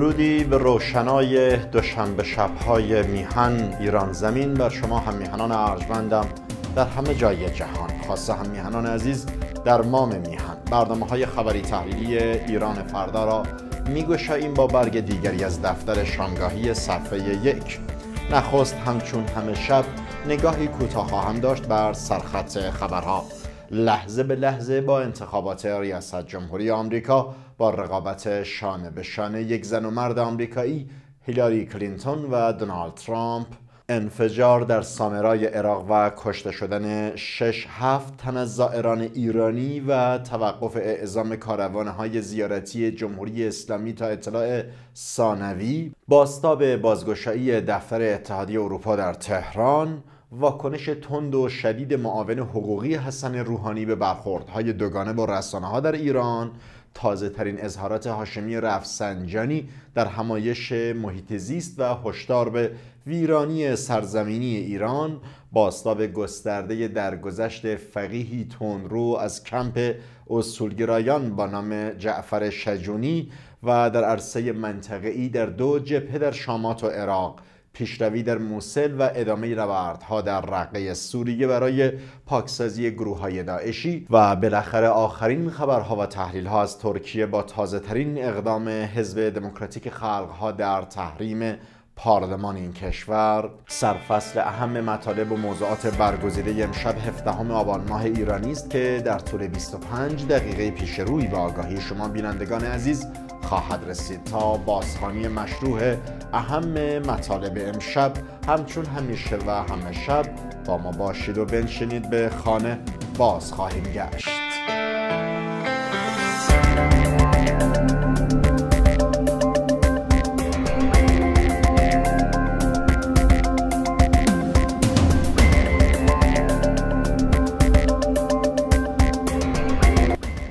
درودی به روشنای دوشنبه شبهای میهن ایران زمین بر شما هم میهنان ارجمندم در همه جای جهان خاصه هم میهنان عزیز در مام میهن برنامه های خبری تحلیلی ایران فردا را این با برگ دیگری از دفتر شامگاهی صفحه یک نخست همچون همه شب نگاهی کوتاه خواهم داشت بر سرخط خبرها لحظه به لحظه با انتخابات ریاست جمهوری آمریکا با رقابت شانه به شانه یک زن و مرد آمریکایی هیلاری کلینتون و دونالد ترامپ انفجار در سامرای عراق و کشته شدن 6 7 تن از زائران ایرانی و توقف اعزام کاروانهای زیارتی جمهوری اسلامی تا اطلاع ثانوی باستاب بازگشایی دفتر اتحادیه اروپا در تهران واکنش تند و شدید معاون حقوقی حسن روحانی به برخوردهای دوگانه با رسانه ها در ایران تازه ترین اظهارات هاشمی رفسنجانی در همایش محیط زیست و هشدار به ویرانی سرزمینی ایران باستاب گسترده درگذشت فقیهی تونرو از کمپ اصولگرایان با نام جعفر شجونی و در عرصه منطقه ای در دو جبهه در شامات و عراق پیشروی در موسل و ادامه نبردها در رقه سوریه برای پاکسازی گروه های داعشی و بالاخره آخرین خبرها و تحلیلها از ترکیه با تازه ترین اقدام حزب دموکراتیک خلقها در تحریم پارلمان این کشور سرفصل اهم مطالب و موضوعات برگزیده امشب 17 آبان ماه ایرانی است که در طول 25 دقیقه پیش روی به آگاهی شما بینندگان عزیز خواهد رسید تا بازخانی مشروع اهم مطالب امشب همچون همیشه و همه شب با ما باشید و بنشینید به خانه باز خواهیم گشت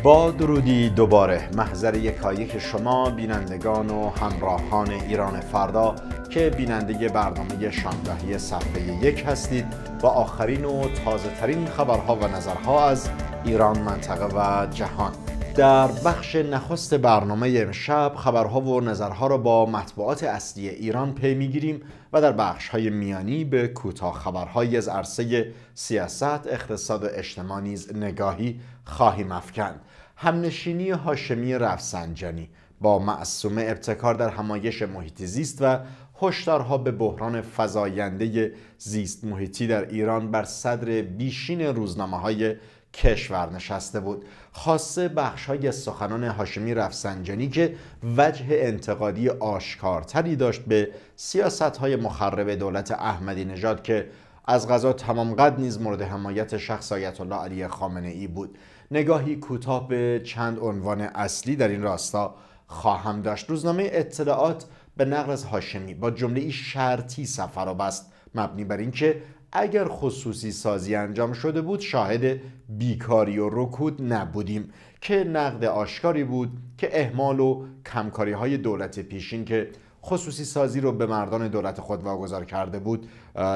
با درودی دوباره محضر یکایک شما بینندگان و همراهان ایران فردا که بیننده برنامه شانگاهی صفحه یک هستید با آخرین و تازه ترین خبرها و نظرها از ایران منطقه و جهان در بخش نخست برنامه امشب خبرها و نظرها را با مطبوعات اصلی ایران پی میگیریم و در بخش های میانی به کوتاه خبرهایی از عرصه سیاست، اقتصاد و اجتماع نیز نگاهی خواهیم افکند. همنشینی هاشمی رفسنجانی با معصومه ابتکار در همایش محیط زیست و هشدارها به بحران فزاینده زیست محیطی در ایران بر صدر بیشین روزنامه های کشور نشسته بود خاصه بخش های سخنان هاشمی رفسنجانی که وجه انتقادی آشکارتری داشت به سیاست های مخرب دولت احمدی نژاد که از غذا تمام قد نیز مورد حمایت شخص آیت الله علی خامنه ای بود نگاهی کوتاه به چند عنوان اصلی در این راستا خواهم داشت روزنامه اطلاعات به نقل از هاشمی با جمله شرطی سفر و بست مبنی بر اینکه اگر خصوصی سازی انجام شده بود شاهد بیکاری و رکود نبودیم که نقد آشکاری بود که اهمال و کمکاری های دولت پیشین که خصوصی سازی رو به مردان دولت خود واگذار کرده بود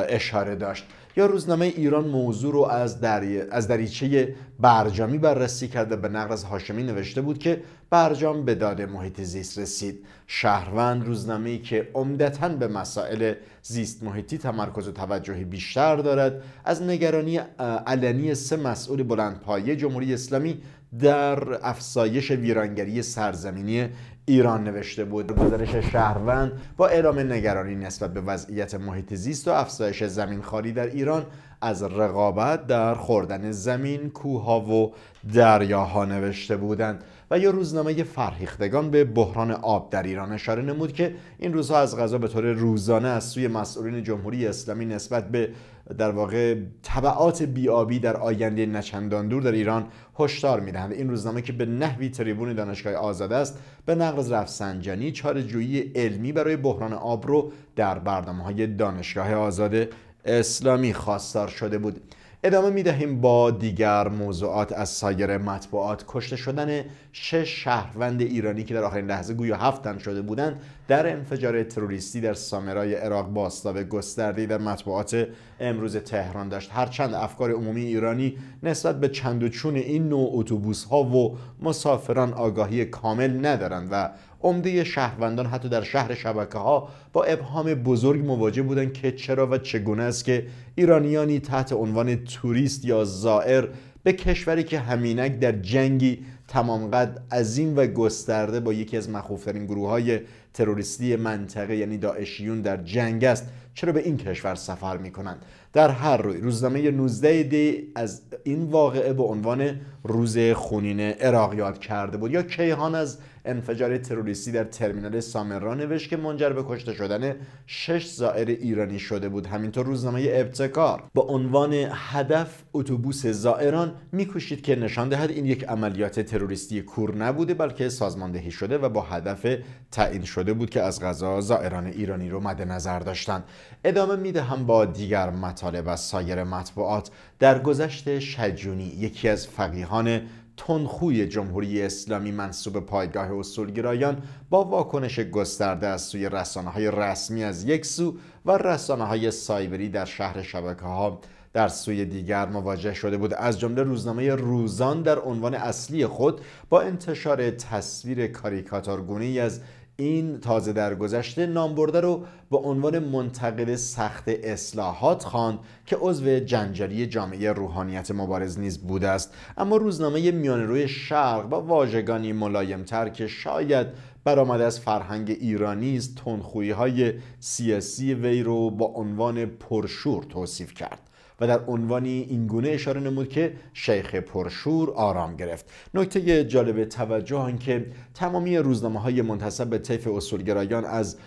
اشاره داشت یا روزنامه ایران موضوع رو از, دری... از دریچه برجامی بررسی کرده به نقل از هاشمی نوشته بود که برجام به داد محیط زیست رسید شهروند روزنامه ای که عمدتا به مسائل زیست محیطی تمرکز و توجهی بیشتر دارد از نگرانی علنی سه مسئول بلندپایه جمهوری اسلامی در افزایش ویرانگری سرزمینی ایران نوشته بود گزارش شهروند با اعلام نگرانی نسبت به وضعیت محیط زیست و افزایش زمینخواری در ایران از رقابت در خوردن زمین کوها و دریاها نوشته بودند و یا روزنامه فرهیختگان به بحران آب در ایران اشاره نمود که این روزها از غذا به طور روزانه از سوی مسئولین جمهوری اسلامی نسبت به در واقع طبعات بیابی در آینده نچندان دور در ایران هشدار میدهند این روزنامه که به نحوی تریبون دانشگاه آزاد است به نقل از رفسنجانی جویی علمی برای بحران آب رو در برنامه های دانشگاه آزاد اسلامی خواستار شده بود ادامه می دهیم با دیگر موضوعات از سایر مطبوعات کشته شدن شش شهروند ایرانی که در آخرین لحظه گویا هفتن شده بودند در انفجار تروریستی در سامرای عراق با و گسترده در مطبوعات امروز تهران داشت هرچند افکار عمومی ایرانی نسبت به چند و چون این نوع اتوبوس ها و مسافران آگاهی کامل ندارند و عمده شهروندان حتی در شهر شبکه ها با ابهام بزرگ مواجه بودند که چرا و چگونه است که ایرانیانی تحت عنوان توریست یا زائر به کشوری که همینک در جنگی تمام قد عظیم و گسترده با یکی از مخوفترین گروه های تروریستی منطقه یعنی داعشیون در جنگ است چرا به این کشور سفر می کنند در هر روی روزنامه 19 دی از این واقعه به عنوان روز خونین عراق یاد کرده بود یا کیهان از انفجار تروریستی در ترمینال سامرا نوشت که منجر به کشته شدن شش زائر ایرانی شده بود همینطور روزنامه ابتکار با عنوان هدف اتوبوس زائران میکوشید که نشان دهد این یک عملیات تروریستی کور نبوده بلکه سازماندهی شده و با هدف تعیین شده بود که از غذا زائران ایرانی رو مد نظر داشتند ادامه میدهم با دیگر مطالب سایر مطبوعات در گذشت شجونی یکی از فقیهان تنخوی جمهوری اسلامی منصوب پایگاه اصولگرایان با واکنش گسترده از سوی رسانه های رسمی از یک سو و رسانه های سایبری در شهر شبکه ها در سوی دیگر مواجه شده بود از جمله روزنامه روزان در عنوان اصلی خود با انتشار تصویر کاریکاتورگونی از این تازه درگذشته نامبرده رو به عنوان منتقد سخت اصلاحات خواند که عضو جنجالی جامعه روحانیت مبارز نیز بوده است اما روزنامه میان روی شرق با واژگانی ملایمتر که شاید برآمده از فرهنگ ایرانی است تنخویی های سیاسی وی رو با عنوان پرشور توصیف کرد و در عنوانی اینگونه اشاره نمود که شیخ پرشور آرام گرفت نکته جالب توجه که تمامی روزنامه های منتصب به طیف اصولگرایان از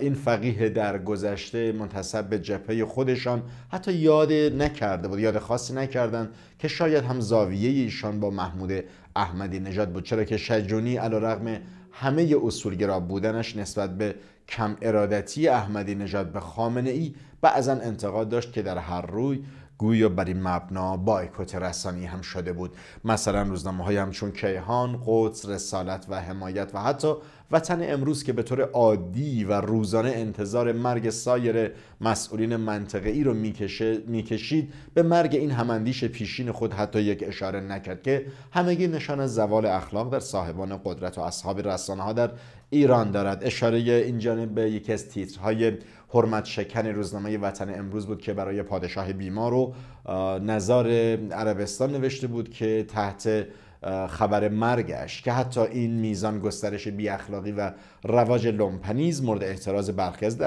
این فقیه در گذشته منتصب به جبهه خودشان حتی یاد نکرده بود یاد خاصی نکردند که شاید هم زاویه ایشان با محمود احمدی نژاد بود چرا که شجونی علیرغم همه اصولگرا بودنش نسبت به کم ارادتی احمدی نژاد به خامنه ای بعضا انتقاد داشت که در هر روی گویا بر این مبنا بایکوت رسانی هم شده بود مثلا روزنامه های همچون کیهان قدس رسالت و حمایت و حتی وطن امروز که به طور عادی و روزانه انتظار مرگ سایر مسئولین منطقه ای رو میکشید به مرگ این هماندیش پیشین خود حتی یک اشاره نکرد که همگی نشان از زوال اخلاق در صاحبان قدرت و اصحاب رسانه ها در ایران دارد اشاره اینجانب به یکی از تیترهای حرمت شکن روزنامه وطن امروز بود که برای پادشاه بیمار و نظار عربستان نوشته بود که تحت خبر مرگش که حتی این میزان گسترش بی اخلاقی و رواج لومپنیز مورد اعتراض برخی از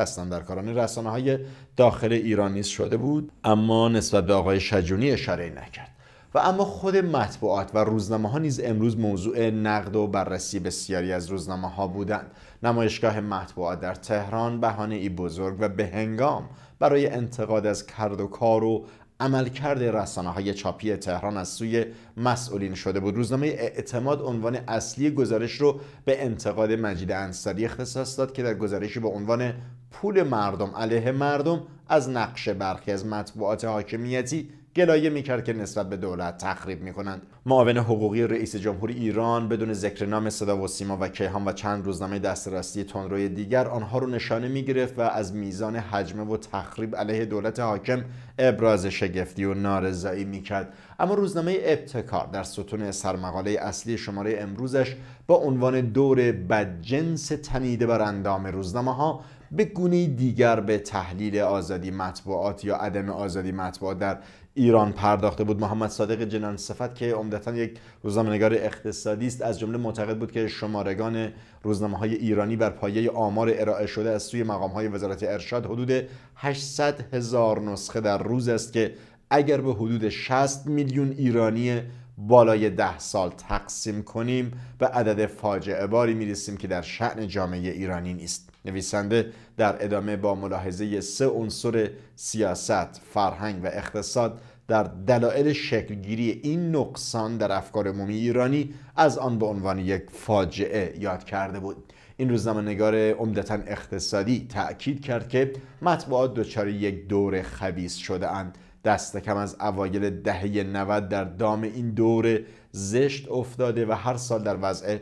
کاران رسانه های داخل ایرانیز شده بود اما نسبت به آقای شجونی اشاره نکرد و اما خود مطبوعات و روزنامه ها نیز امروز موضوع نقد و بررسی بسیاری از روزنامه ها بودند نمایشگاه مطبوعات در تهران بهانه ای بزرگ و به هنگام برای انتقاد از کرد و کار و عملکرد رسانه های چاپی تهران از سوی مسئولین شده بود روزنامه اعتماد عنوان اصلی گزارش رو به انتقاد مجید انصاری اختصاص داد که در گزارشی به عنوان پول مردم علیه مردم از نقش برخی از مطبوعات حاکمیتی گلایه میکرد که نسبت به دولت تخریب میکنند معاون حقوقی رئیس جمهور ایران بدون ذکر نام صدا و سیما و کیهان و چند روزنامه دسترسی تندروی دیگر آنها رو نشانه میگرفت و از میزان حجمه و تخریب علیه دولت حاکم ابراز شگفتی و نارضایی میکرد اما روزنامه ابتکار در ستون سرمقاله اصلی شماره امروزش با عنوان دور بدجنس تنیده بر اندام روزنامه ها به گونه دیگر به تحلیل آزادی مطبوعات یا عدم آزادی مطبوعات در ایران پرداخته بود محمد صادق جنان صفت که عمدتا یک روزنامه‌نگار اقتصادی است از جمله معتقد بود که شمارگان روزنامه های ایرانی بر پایه آمار ارائه شده از سوی مقام های وزارت ارشاد حدود 800 هزار نسخه در روز است که اگر به حدود 60 میلیون ایرانی بالای ده سال تقسیم کنیم به عدد فاجعه باری میرسیم که در شعن جامعه ایرانی نیست نویسنده در ادامه با ملاحظه سه عنصر سیاست، فرهنگ و اقتصاد در دلایل شکلگیری این نقصان در افکار عمومی ایرانی از آن به عنوان یک فاجعه یاد کرده بود این روزنامه نگار عمدتا اقتصادی تأکید کرد که مطبوعات دچار یک دور خبیس شده اند دست کم از اوایل دهه 90 در دام این دور زشت افتاده و هر سال در وضع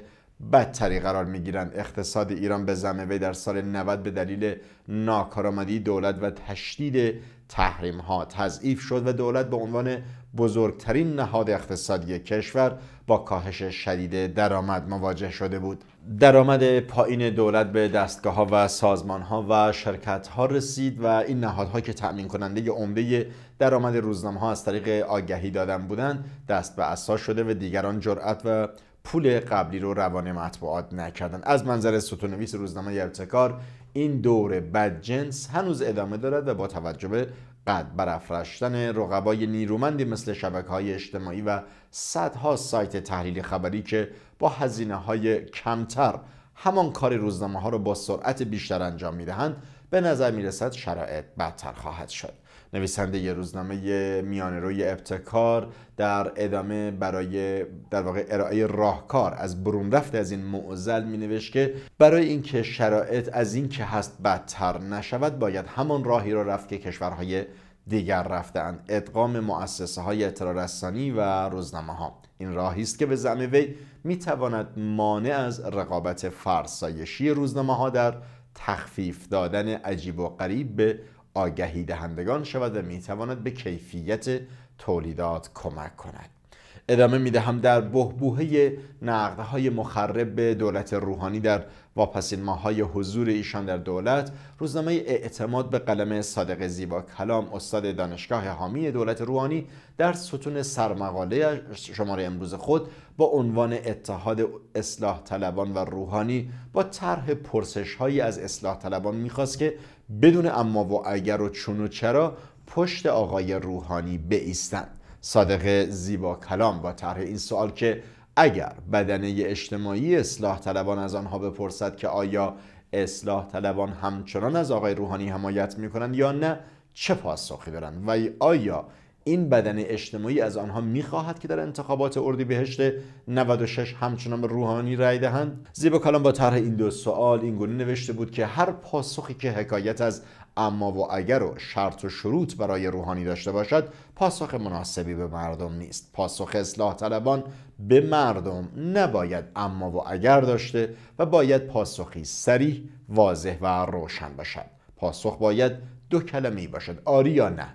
بدتری قرار میگیرند اقتصاد ایران به زمه وی در سال 90 به دلیل ناکارآمدی دولت و تشدید تحریم ها تضعیف شد و دولت به عنوان بزرگترین نهاد اقتصادی کشور با کاهش شدید درآمد مواجه شده بود درآمد پایین دولت به دستگاه ها و سازمان ها و شرکت ها رسید و این نهادها که تأمین کننده عمده درآمد روزنامه ها از طریق آگهی دادن بودند دست به اساس شده و دیگران جرأت و پول قبلی رو روانه مطبوعات نکردن از منظر ستونویس روزنامه ابتکار این دور جنس هنوز ادامه دارد و با توجه به قد برافراشتن رقبای نیرومندی مثل شبکه های اجتماعی و صدها سایت تحلیل خبری که با هزینه های کمتر همان کار روزنامه ها را رو با سرعت بیشتر انجام میدهند به نظر میرسد شرایط بدتر خواهد شد نویسنده یه روزنامه میانه روی ابتکار در ادامه برای در واقع ارائه راهکار از برون رفت از این معزل می نوشت که برای اینکه شرایط از این که هست بدتر نشود باید همان راهی را رفت که کشورهای دیگر رفتن ادغام مؤسسه های اطلاع و روزنامه ها این راهی است که به زعم وی تواند مانع از رقابت فرسایشی روزنامه ها در تخفیف دادن عجیب و غریب به آگهی دهندگان شود و می تواند به کیفیت تولیدات کمک کند ادامه دهم در بهبوهه های مخرب دولت روحانی در واپسین های حضور ایشان در دولت روزنامه اعتماد به قلم صادق زیبا کلام استاد دانشگاه حامی دولت روحانی در ستون سرمقاله شماره امروز خود با عنوان اتحاد اصلاح طلبان و روحانی با طرح پرسش هایی از اصلاح طلبان میخواست که بدون اما و اگر و چون و چرا پشت آقای روحانی بیستن صادق زیبا کلام با طرح این سوال که اگر بدنه اجتماعی اصلاح طلبان از آنها بپرسد که آیا اصلاح طلبان همچنان از آقای روحانی حمایت می کنند یا نه چه پاسخی دارند و آیا این بدن اجتماعی از آنها میخواهد که در انتخابات بهشت 96 همچنان به روحانی رای دهند زیبا کلام با طرح این دو سوال گونه نوشته بود که هر پاسخی که حکایت از اما و اگر و شرط و شروط برای روحانی داشته باشد پاسخ مناسبی به مردم نیست پاسخ اصلاح طلبان به مردم نباید اما و اگر داشته و باید پاسخی سریح واضح و روشن باشد پاسخ باید دو کلمه باشد آری یا نه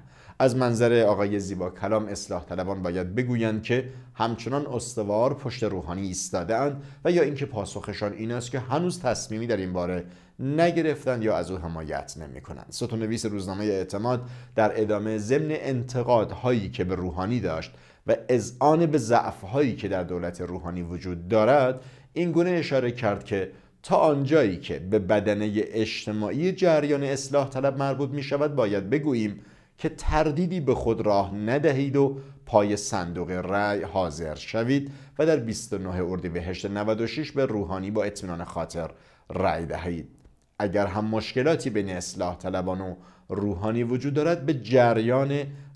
از منظر آقای زیبا کلام اصلاح طلبان باید بگویند که همچنان استوار پشت روحانی ایستاده و یا اینکه پاسخشان این است که هنوز تصمیمی در این باره نگرفتند یا از او حمایت نمی کنند ستونویس روزنامه اعتماد در ادامه ضمن انتقادهایی که به روحانی داشت و از آن به ضعفهایی که در دولت روحانی وجود دارد این گونه اشاره کرد که تا آنجایی که به بدنه اجتماعی جریان اصلاح طلب مربوط می شود باید بگوییم که تردیدی به خود راه ندهید و پای صندوق رأی حاضر شوید و در 29 اردیبهشت 96 به روحانی با اطمینان خاطر رأی دهید اگر هم مشکلاتی بین اصلاح طلبان و روحانی وجود دارد به جریان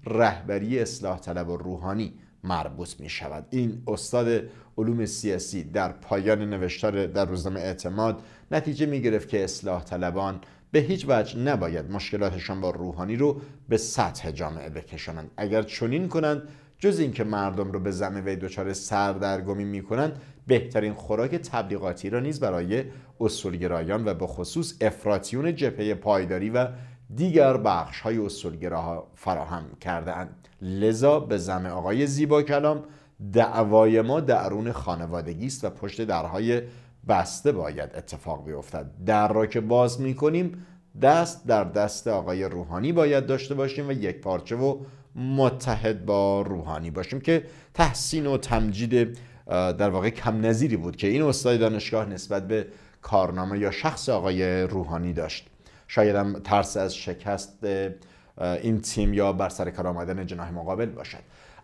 رهبری اصلاح طلب و روحانی مربوط می شود این استاد علوم سیاسی در پایان نوشتار در روزنامه اعتماد نتیجه می گرفت که اصلاح طلبان به هیچ وجه نباید مشکلاتشان با روحانی رو به سطح جامعه بکشانند اگر چنین کنند جز اینکه مردم رو به زمه وی دچار سردرگمی میکنند بهترین خوراک تبلیغاتی را نیز برای اصولگرایان و به خصوص افراتیون جبهه پایداری و دیگر بخش های اصولگراها فراهم کرده اند لذا به زمه آقای زیبا کلام دعوای ما درون خانوادگی است و پشت درهای بسته باید اتفاق بیفتد در را که باز میکنیم دست در دست آقای روحانی باید داشته باشیم و یک پارچه و متحد با روحانی باشیم که تحسین و تمجید در واقع کم نظیری بود که این استاد دانشگاه نسبت به کارنامه یا شخص آقای روحانی داشت شاید هم ترس از شکست این تیم یا بر سر کار آمدن جناح مقابل باشد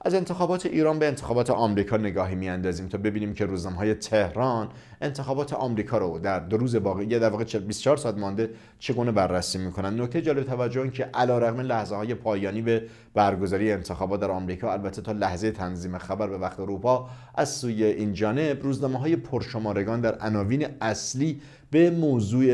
از انتخابات ایران به انتخابات آمریکا نگاهی میاندازیم تا ببینیم که روزنامه های تهران انتخابات آمریکا رو در دو روز باقی یه در واقع 24 ساعت مانده چگونه بررسی میکنن نکته جالب توجه این که رغم لحظه های پایانی به برگزاری انتخابات در آمریکا البته تا لحظه تنظیم خبر به وقت اروپا از سوی این جانب روزنامه های پرشمارگان در عناوین اصلی به موضوع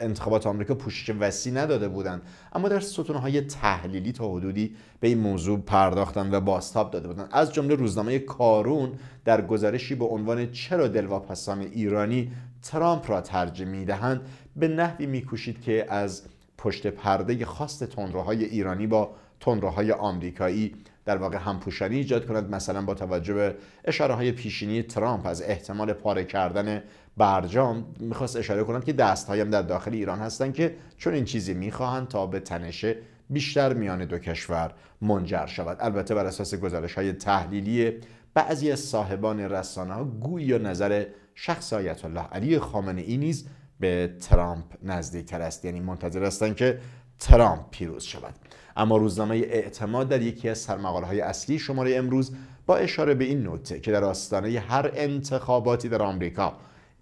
انتخابات آمریکا پوشش وسیع نداده بودند اما در ستونهای تحلیلی تا حدودی به این موضوع پرداختن و بازتاب داده بودند از جمله روزنامه کارون در گزارشی به عنوان چرا دلواپسان ایرانی ترامپ را ترجیح میدهند به نحوی میکوشید که از پشت پرده خواست تندروهای ایرانی با تندروهای آمریکایی در واقع همپوشانی ایجاد کند مثلا با توجه به اشاره های پیشینی ترامپ از احتمال پاره کردن برجام میخواست اشاره کند که دست هایم در داخل ایران هستند که چون این چیزی میخواهند تا به تنش بیشتر میان دو کشور منجر شود البته بر اساس گزارش های تحلیلی بعضی از صاحبان رسانه ها گویی نظر شخص آیت الله علی خامنه ای نیز به ترامپ نزدیکتر است یعنی منتظر هستند که ترامپ پیروز شود اما روزنامه اعتماد در یکی از سرمقاله های اصلی شماره امروز با اشاره به این نکته که در آستانه هر انتخاباتی در آمریکا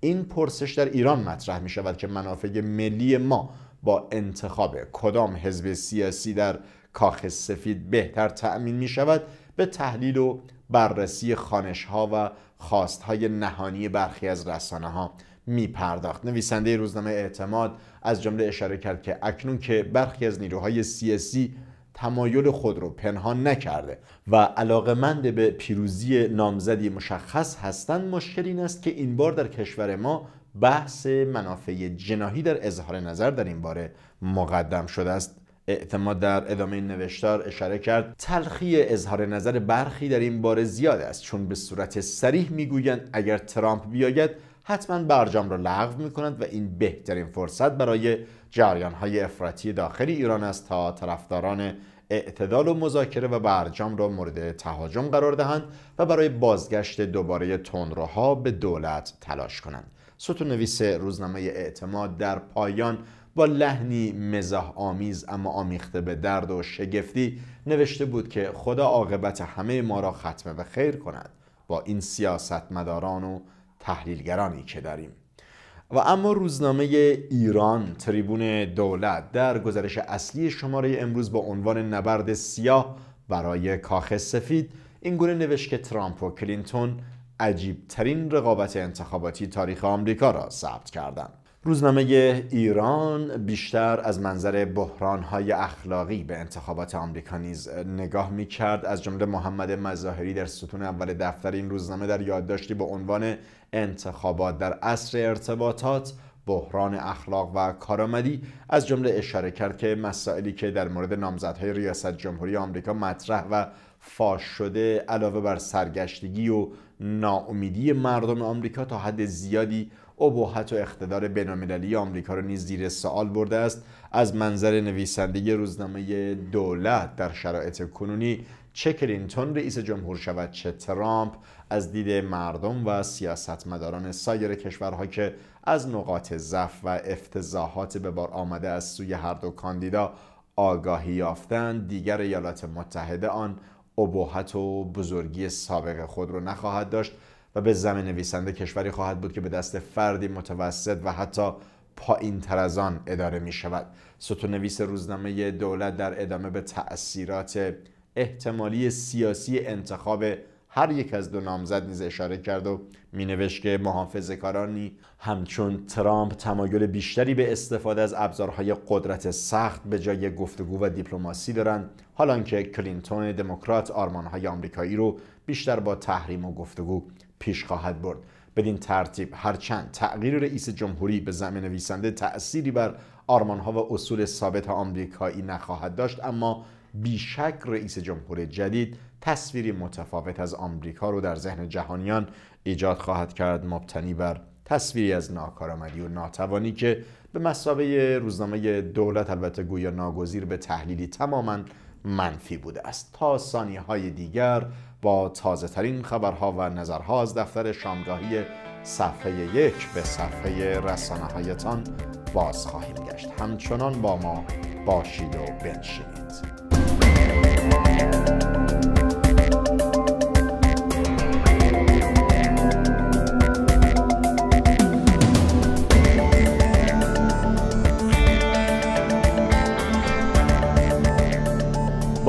این پرسش در ایران مطرح می شود که منافع ملی ما با انتخاب کدام حزب سیاسی در کاخ سفید بهتر تأمین می شود به تحلیل و بررسی خانش ها و خواست های نهانی برخی از رسانه ها می پرداخت. نویسنده روزنامه اعتماد از جمله اشاره کرد که اکنون که برخی از نیروهای سیاسی تمایل خود رو پنهان نکرده و علاقمند به پیروزی نامزدی مشخص هستند مشکل این است که این بار در کشور ما بحث منافع جناهی در اظهار نظر در این باره مقدم شده است اعتماد در ادامه این نوشتار اشاره کرد تلخی اظهار نظر برخی در این باره زیاد است چون به صورت سریح میگویند اگر ترامپ بیاید حتما برجام را لغو میکنند و این بهترین فرصت برای جریان های افراطی داخلی ایران است تا طرفداران اعتدال و مذاکره و برجام را مورد تهاجم قرار دهند و برای بازگشت دوباره تندروها به دولت تلاش کنند ستون نویس روزنامه اعتماد در پایان با لحنی مزاح آمیز اما آمیخته به درد و شگفتی نوشته بود که خدا عاقبت همه ما را ختم و خیر کند با این مداران و تحلیلگرانی که داریم و اما روزنامه ایران تریبون دولت در گزارش اصلی شماره امروز با عنوان نبرد سیاه برای کاخ سفید این گونه نوشت که ترامپ و کلینتون عجیب ترین رقابت انتخاباتی تاریخ آمریکا را ثبت کردند. روزنامه ایران بیشتر از منظر بحرانهای اخلاقی به انتخابات آمریکا نیز نگاه کرد از جمله محمد مظاهری در ستون اول دفتر این روزنامه در یادداشتی به عنوان انتخابات در عصر ارتباطات بحران اخلاق و کارآمدی از جمله اشاره کرد که مسائلی که در مورد نامزدهای ریاست جمهوری آمریکا مطرح و فاش شده علاوه بر سرگشتگی و ناامیدی مردم آمریکا تا حد زیادی ابهت و اقتدار بینالمللی آمریکا را نیز زیر سوال برده است از منظر نویسنده روزنامه دولت در شرایط کنونی چه کلینتون رئیس جمهور شود چه ترامپ از دید مردم و سیاستمداران سایر کشورها که از نقاط ضعف و افتضاحات به بار آمده از سوی هر دو کاندیدا آگاهی یافتند دیگر ایالات متحده آن ابهت و بزرگی سابق خود را نخواهد داشت و به زمین نویسنده کشوری خواهد بود که به دست فردی متوسط و حتی پایین تر از آن اداره می شود نویس روزنامه دولت در ادامه به تأثیرات احتمالی سیاسی انتخاب هر یک از دو نامزد نیز اشاره کرد و مینوشت که کارانی همچون ترامپ تمایل بیشتری به استفاده از ابزارهای قدرت سخت به جای گفتگو و دیپلماسی دارند که کلینتون دموکرات آرمانهای آمریکایی رو بیشتر با تحریم و گفتگو پیش خواهد برد بدین ترتیب هرچند تغییر رئیس جمهوری به زمین نویسنده تأثیری بر آرمانها و اصول ثابت آمریکایی نخواهد داشت اما بیشک رئیس جمهور جدید تصویری متفاوت از آمریکا رو در ذهن جهانیان ایجاد خواهد کرد مبتنی بر تصویری از ناکارآمدی و ناتوانی که به مسابه روزنامه دولت البته گویا ناگزیر به تحلیلی تماما منفی بوده است تا ثانیه های دیگر با تازه ترین خبرها و نظرها از دفتر شامگاهی صفحه یک به صفحه رسانه هایتان باز خواهیم گشت همچنان با ما باشید و بنشینید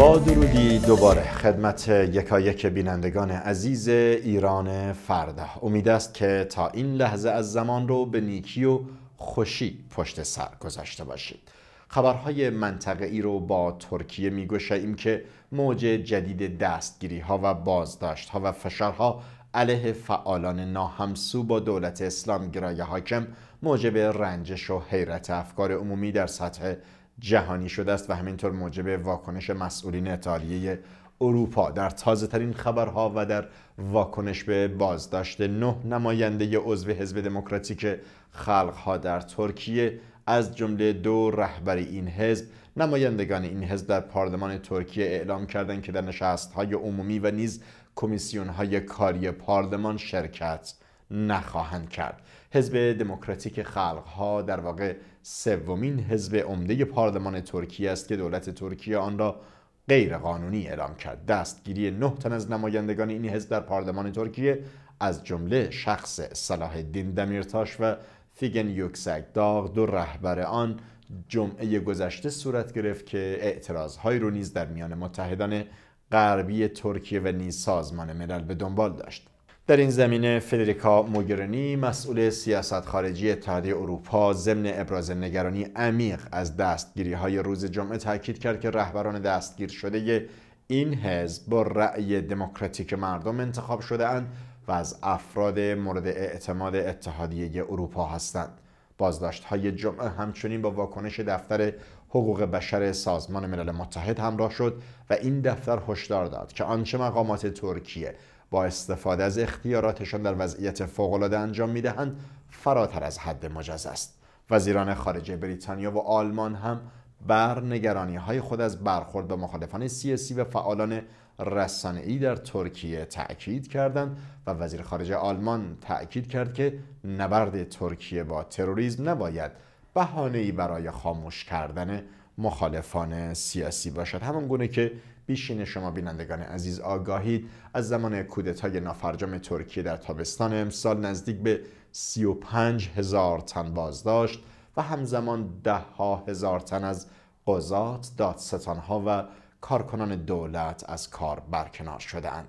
با درودی دوباره خدمت یکایک بینندگان عزیز ایران فردا امید است که تا این لحظه از زمان رو به نیکی و خوشی پشت سر گذاشته باشید خبرهای منطقه ای رو با ترکیه می گوشیم که موج جدید دستگیری ها و بازداشت ها و فشارها علیه فعالان ناهمسو با دولت اسلام گرای حاکم موجب رنجش و حیرت افکار عمومی در سطح جهانی شده است و همینطور موجب واکنش مسئولین اتحادیه اروپا در تازه ترین خبرها و در واکنش به بازداشت نه نماینده عضو حزب دموکراتیک خلقها در ترکیه از جمله دو رهبر این حزب نمایندگان این حزب در پارلمان ترکیه اعلام کردند که در نشست های عمومی و نیز کمیسیون های کاری پارلمان شرکت نخواهند کرد حزب دموکراتیک خلقها در واقع سومین حزب عمده پارلمان ترکیه است که دولت ترکیه آن را غیر قانونی اعلام کرد دستگیری نه تن از نمایندگان این حزب در پارلمان ترکیه از جمله شخص صلاح الدین دمیرتاش و فیگن یوکسک داغ دو رهبر آن جمعه گذشته صورت گرفت که اعتراض های رو نیز در میان متحدان غربی ترکیه و نیز سازمان ملل به دنبال داشت در این زمینه فدریکا موگرنی مسئول سیاست خارجی اتحادیه اروپا ضمن ابراز نگرانی عمیق از دستگیری های روز جمعه تاکید کرد که رهبران دستگیر شده این حزب با رأی دموکراتیک مردم انتخاب شده اند و از افراد مورد اعتماد اتحادیه اروپا هستند بازداشت های جمعه همچنین با واکنش دفتر حقوق بشر سازمان ملل متحد همراه شد و این دفتر هشدار داد که آنچه مقامات ترکیه با استفاده از اختیاراتشان در وضعیت فوقالعاده انجام میدهند فراتر از حد مجاز است وزیران خارجه بریتانیا و آلمان هم بر نگرانی های خود از برخورد به مخالفان سیاسی و فعالان رسانه‌ای در ترکیه تأکید کردند و وزیر خارجه آلمان تأکید کرد که نبرد ترکیه با تروریسم نباید بهانه‌ای برای خاموش کردن مخالفان سیاسی باشد همان گونه که بیشین شما بینندگان عزیز آگاهید از زمان کودتای نافرجام ترکیه در تابستان امسال نزدیک به 35 هزار تن بازداشت و همزمان ده ها هزار تن از قضات، ها و کارکنان دولت از کار برکنار شدند.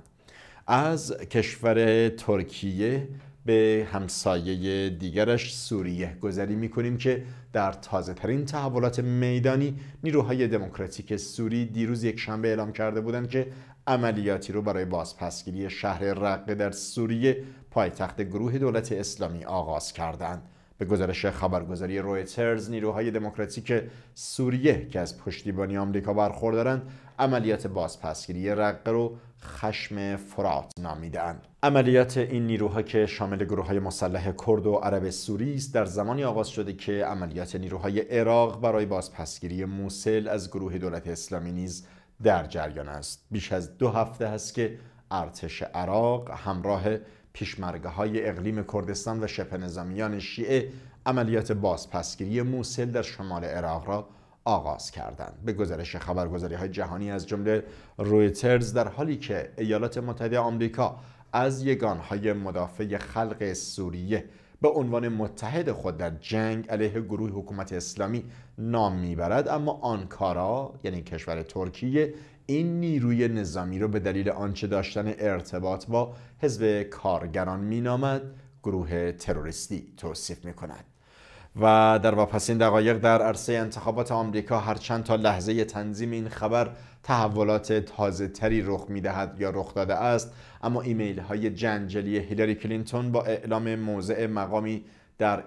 از کشور ترکیه به همسایه دیگرش سوریه گذری میکنیم که در تازه ترین تحولات میدانی نیروهای دموکراتیک سوری دیروز یک شنبه اعلام کرده بودند که عملیاتی رو برای بازپسگیری شهر رقه در سوریه پایتخت گروه دولت اسلامی آغاز کردند. به گزارش خبرگزاری رویترز نیروهای دموکراتیک سوریه که از پشتیبانی آمریکا برخوردارند عملیات بازپسگیری رقه رو خشم فرات نامیدند عملیات این نیروها که شامل گروه های مسلح کرد و عرب سوری است در زمانی آغاز شده که عملیات نیروهای عراق برای بازپسگیری موسل از گروه دولت اسلامی نیز در جریان است بیش از دو هفته است که ارتش عراق همراه پیشمرگه های اقلیم کردستان و شبه نظامیان شیعه عملیات بازپسگیری موسل در شمال عراق را آغاز کردند به گزارش خبرگزاری های جهانی از جمله رویترز در حالی که ایالات متحده آمریکا از های مدافع خلق سوریه به عنوان متحد خود در جنگ علیه گروه حکومت اسلامی نام میبرد اما آنکارا یعنی کشور ترکیه این نیروی نظامی را به دلیل آنچه داشتن ارتباط با حزب کارگران مینامد گروه تروریستی توصیف میکند و در واپسین دقایق در عرصه انتخابات آمریکا هر چند تا لحظه تنظیم این خبر تحولات تازه تری رخ دهد یا رخ داده است اما ایمیل های جنجلی هیلاری کلینتون با اعلام موضع مقامی در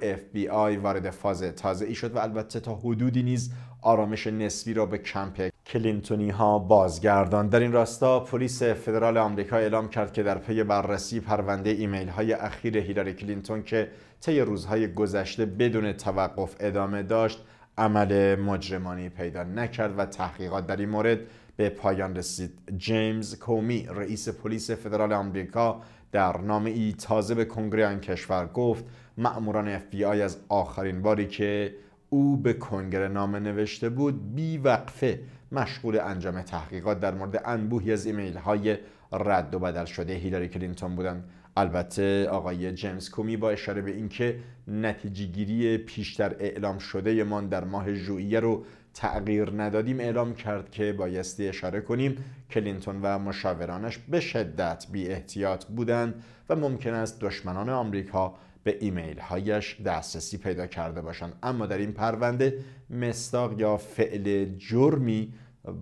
آی وارد فاز تازه ای شد و البته تا حدودی نیز آرامش نسبی را به کمپ کلینتونی ها بازگردان در این راستا پلیس فدرال آمریکا اعلام کرد که در پی بررسی پرونده ایمیل های اخیر هیلاری کلینتون که طی روزهای گذشته بدون توقف ادامه داشت عمل مجرمانی پیدا نکرد و تحقیقات در این مورد به پایان رسید جیمز کومی رئیس پلیس فدرال آمریکا در نام ای تازه به کنگره آن کشور گفت مأموران FBI از آخرین باری که او به کنگره نامه نوشته بود بیوقفه مشغول انجام تحقیقات در مورد انبوهی از ایمیل های رد و بدل شده هیلاری کلینتون بودند البته آقای جیمز کومی با اشاره به اینکه نتیجهگیری پیشتر اعلام شده یمان در ماه ژوئیه رو تغییر ندادیم اعلام کرد که بایستی اشاره کنیم کلینتون و مشاورانش به شدت بی احتیاط بودند و ممکن است دشمنان آمریکا به ایمیل هایش دسترسی پیدا کرده باشند اما در این پرونده مستاق یا فعل جرمی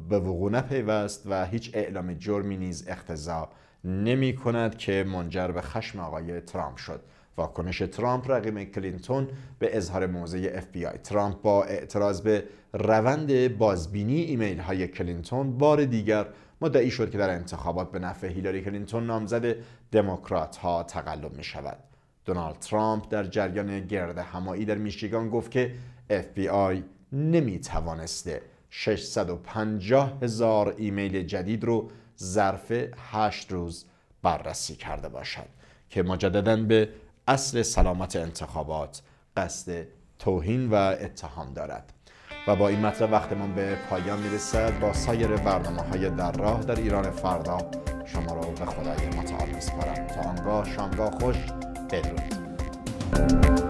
به وقوع نپیوست و هیچ اعلام جرمی نیز اختزا نمی کند که منجر به خشم آقای ترامپ شد واکنش ترامپ رقیم کلینتون به اظهار موضع اف بی آی ترامپ با اعتراض به روند بازبینی ایمیل های کلینتون بار دیگر مدعی شد که در انتخابات به نفع هیلاری کلینتون نامزد دموکرات ها تقلب می شود دونالد ترامپ در جریان گرد همایی در میشیگان گفت که اف بی آی نمی توانسته 650 هزار ایمیل جدید رو ظرف هشت روز بررسی کرده باشد که مجددا به اصل سلامت انتخابات قصد توهین و اتهام دارد و با این مطلب وقتمان به پایان میرسد با سایر برنامه های در راه در ایران فردا شما را به خدای متعال میسپارم تا آنگاه شامگاه خوش بدرود